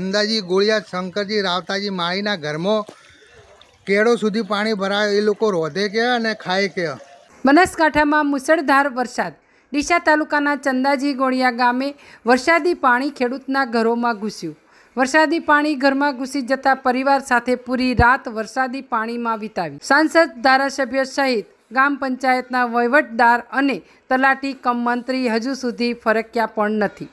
અંદાજી ગોળિયા શંકરજી રાવતાજી માળીના ઘરમાં કેળો સુધી પાણી ભરાય એ લોકો રોધે કે અને ખાય કે બનાસકાંઠામાં મુસળધાર વરસાદ ડીસા તાલુકાના ચંદાજી ગોળિયા ગામે વરસાદી પાણી ખેડૂતના ઘરોમાં ઘૂસ્યું વરસાદી પાણી ઘરમાં ઘૂસી જતા પરિવાર સાથે પૂરી રાત વરસાદી પાણીમાં વિતાવી સાંસદ ધારાસભ્ય સહિત ગ્રામ પંચાયતના વહીવટદાર અને તલાટી કમ મંત્રી હજુ સુધી ફરક્યા પણ નથી